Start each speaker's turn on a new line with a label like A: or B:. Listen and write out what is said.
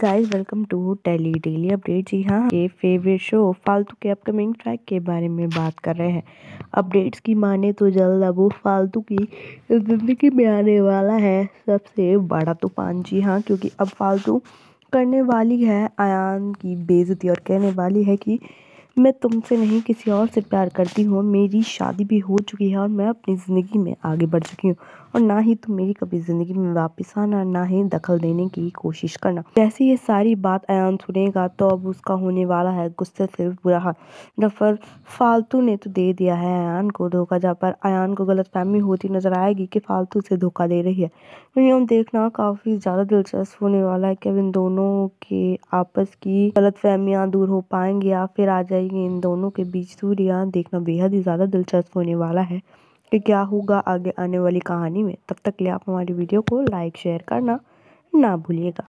A: guys welcome to tele daily update जी हाँ ये फेवरेट शो फालतू के अपकमिंग ट्रैक के बारे में बात कर रहे हैं अपडेट्स की माने तो जल्द अब फालतू की ज़िंदगी में आने वाला है सबसे बड़ा तूफान जी हाँ क्योंकि अब फालतू करने वाली है आयान की बेजती और कहने वाली है कि मैं तुमसे नहीं किसी और से प्यार करती हूँ मेरी शादी भी हो चुकी है और मैं अपनी ज़िंदगी में आगे बढ़ चुकी हूँ और ना ही तुम मेरी कभी ज़िंदगी में वापस आना ना ही दखल देने की कोशिश करना जैसे ये सारी बात अन सुनेगा तो अब उसका होने वाला है गुस्से से बुरा हाल नफर फालतू ने तो दे दिया है अन को धोखा जा पर अन को गलत फहमी होती नज़र आएगी कि फालतू से धोखा दे रही है नियम देखना काफ़ी ज़्यादा दिलचस्प होने वाला है कि अब इन दोनों के आपस की गलत दूर हो पाएंगी या फिर आ जाए जाएगी इन दोनों के बीच सूर्ययान देखना बेहद ही ज़्यादा दिलचस्प होने वाला है कि क्या होगा आगे आने वाली कहानी में तब तक लिए आप हमारी वीडियो को लाइक शेयर करना ना भूलिएगा